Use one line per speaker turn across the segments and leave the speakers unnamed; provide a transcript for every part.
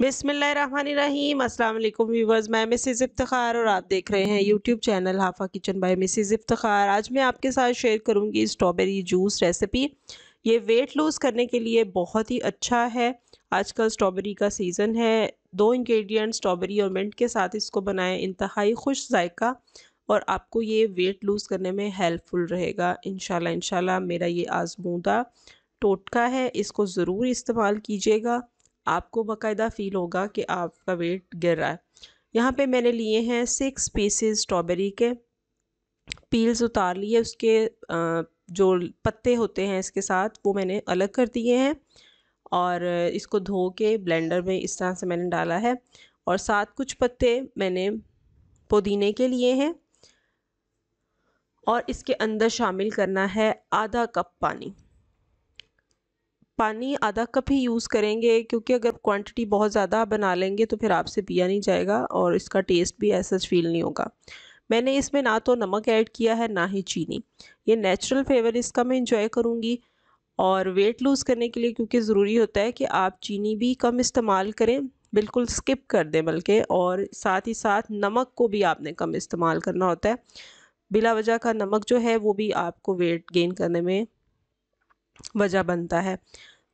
बिसमीम अल्लाम व्यूवर्स मैं मिसेज इफ्तार और आप देख रहे हैं यूट्यूब चैनल हाफा किचन बाय मिसेज इफ्तार आज मैं आपके साथ शेयर करूंगी स्ट्रॉबेरी जूस रेसिपी ये वेट लूज़ करने के लिए बहुत ही अच्छा है आजकल स्ट्रॉबेरी का सीज़न है दो इंग्रेडिएंट स्ट्रॉबेरी और मिंट के साथ इसको बनाएं इंतहाई खुश जायका और आपको ये वेट लूज़ करने में हेल्पफुल रहेगा इन शाला मेरा ये आजमूदा टोटका है इसको ज़रूर इस्तेमाल कीजिएगा आपको बाकायदा फ़ील होगा कि आपका वेट गिर रहा है यहाँ पे मैंने लिए हैं सिक्स पीसेस स्ट्रॉबेरी के पील्स उतार लिए उसके जो पत्ते होते हैं इसके साथ वो मैंने अलग कर दिए हैं और इसको धो के ब्लेंडर में इस तरह से मैंने डाला है और साथ कुछ पत्ते मैंने पुदीने के लिए हैं और इसके अंदर शामिल करना है आधा कप पानी पानी आधा कप ही यूज़ करेंगे क्योंकि अगर क्वांटिटी बहुत ज़्यादा बना लेंगे तो फिर आपसे पिया नहीं जाएगा और इसका टेस्ट भी ऐसा फील नहीं होगा मैंने इसमें ना तो नमक ऐड किया है ना ही चीनी ये नेचुरल फ्लेवर इसका मैं इंजॉय करूँगी और वेट लूज़ करने के लिए क्योंकि ज़रूरी होता है कि आप चीनी भी कम इस्तेमाल करें बिल्कुल स्किप कर दें बल्कि और साथ ही साथ नमक को भी आपने कम इस्तेमाल करना होता है बिला वजह का नमक जो है वो भी आपको वेट गेन करने में वजह बनता है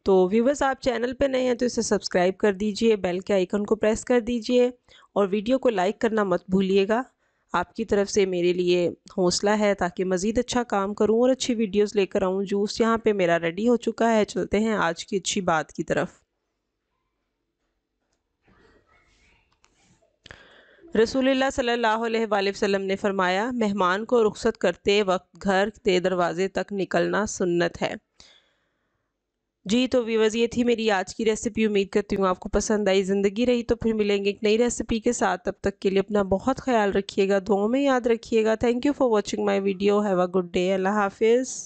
तो व्यूवर्स आप चैनल पे नए हैं तो इसे सब्सक्राइब कर दीजिए बेल के आइकन को प्रेस कर दीजिए और वीडियो को लाइक करना मत भूलिएगा आपकी तरफ से मेरे लिए हौसला है ताकि मज़ीद अच्छा काम करूं और अच्छी वीडियोस लेकर आऊं जूस यहाँ पे मेरा रेडी हो चुका है चलते हैं आज की अच्छी बात की तरफ रसूलुल्लाह सल्लल्लाहु अलैहि वसल्लम ने फरमाया मेहमान को रुखसत करते वक्त घर के दरवाज़े तक निकलना सुन्नत है जी तो व्यूवर्स ये थी मेरी आज की रेसिपी उम्मीद करती हूँ आपको पसंद आई ज़िंदगी रही तो फिर मिलेंगे एक नई रेसिपी के साथ तब तक के लिए अपना बहुत ख्याल रखिएगा दुआओं में याद रखिएगा thank you for watching my video have a good day Allah हाफिज़